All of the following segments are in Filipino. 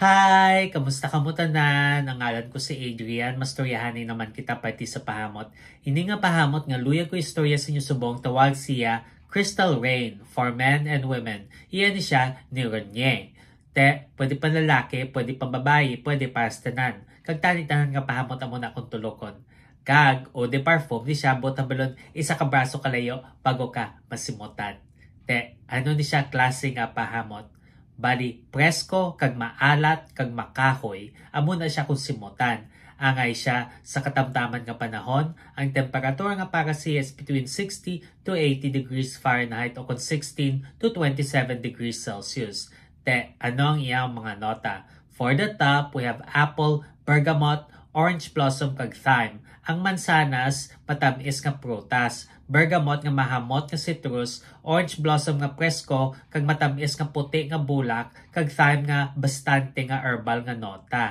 Hi! Kamusta kamutanan? Ang ngalan ko si Adrian. Mastoryahanin naman kita pati sa pahamot. Ini nga pahamot nga luya ko istorya sa inyo subong tawag siya Crystal Rain for Men and Women. Iyan siya ni Renier. Te, pwede pa lalaki, pwede pa babae, pwede pa astanan. Kagtanitanan nga pahamot amo na akong tulokon. Kag o de parfum ni siya botang balon isa ka braso kalayo bago ka masimutan. Te, ano ni siya klase nga pahamot? Bali, presko, kag maalat, kag makahoy, amo na siya kung simutan. Angay siya sa katamtaman nga panahon, ang temperatura nga para siya is between 60 to 80 degrees Fahrenheit o kung 16 to 27 degrees Celsius. Te, ano ang iyang mga nota? For the top, we have apple, bergamot, orange blossom kag thyme, ang mansanas matamis nga prutas, bergamot nga mahamot nga citrus, orange blossom nga presko kag matamis nga puti nga bulak kag thyme nga bastante nga herbal nga nota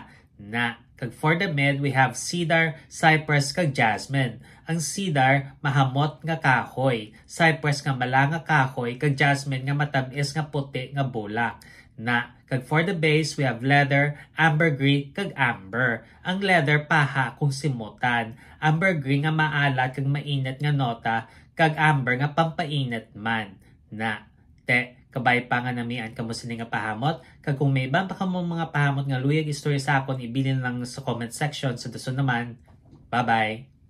na. Kag for the men, we have cedar, cypress, kag jasmine. Ang cedar, mahamot nga kahoy. Cypress nga malanga kahoy, kag jasmine nga matamis nga puti nga bulak. Na. Kag for the base, we have leather, ambergris, kag amber. Ang leather, paha kung simutan. Ambergris nga maalat kag mainit nga nota, kag amber nga pampainit man. Na. Te. Kabay pa nga namian kamo sini nga pahamot. Kag kung may ibang pa kamo mga pahamot nga luyag istorya sa akon, ibilin lang sa comment section. Sa so, dasun naman, bye-bye!